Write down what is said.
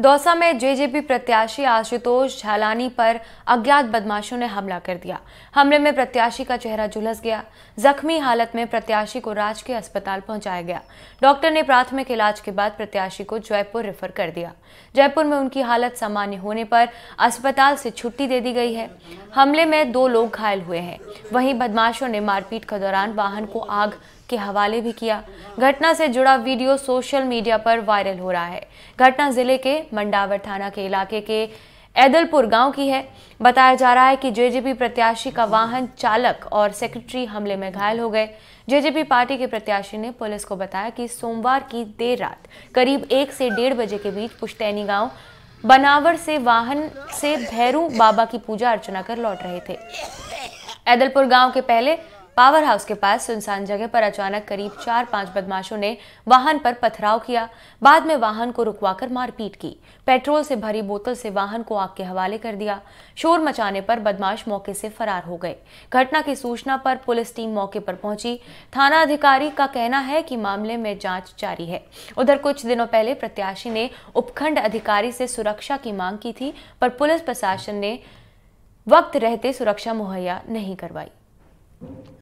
दौसा में जेजेपी प्रत्याशी आशुतोष झालानी पर अज्ञात बदमाशों ने हमला कर दिया हमले में प्रत्याशी का चेहरा झुलस गया जख्मी हालत में प्रत्याशी को राजकीय अस्पताल पहुंचाया गया डॉक्टर ने प्राथमिक इलाज के बाद प्रत्याशी को जयपुर रेफर कर दिया जयपुर में उनकी हालत सामान्य होने पर अस्पताल से छुट्टी दे दी गई है हमले में दो लोग घायल हुए हैं वहीं बदमाशों ने मारपीट के दौरान वाहन को आग के हवाले भी किया घटना से जुड़ा वीडियो सोशल मीडिया पर वायरल हो रहा है घटना जिले के मंडावर थाना के इलाके के ऐदलपुर गांव की है बताया जा रहा है कि जेजेपी प्रत्याशी का वाहन चालक और सेक्रेटरी हमले में घायल हो गए जेजेपी पार्टी के प्रत्याशी ने पुलिस को बताया कि सोमवार की देर रात करीब एक से डेढ़ बजे के बीच पुश्तैनी गांव बनावर से वाहन से भैरू बाबा की पूजा अर्चना कर लौट रहे थे ऐदलपुर गांव के पहले पावर हाउस के पास सुनसान जगह पर अचानक करीब चार पांच बदमाशों ने वाहन पर पथराव किया बाद में वाहन को रुकवाकर मारपीट की पेट्रोल से भरी बोतल से वाहन को आग के हवाले कर दिया शोर मचाने पर बदमाश मौके से फरार हो गए घटना की सूचना पर पुलिस टीम मौके पर पहुंची थाना अधिकारी का कहना है कि मामले में जांच जारी है उधर कुछ दिनों पहले प्रत्याशी ने उपखंड अधिकारी से सुरक्षा की मांग की थी पर पुलिस प्रशासन ने वक्त रहते सुरक्षा मुहैया नहीं करवाई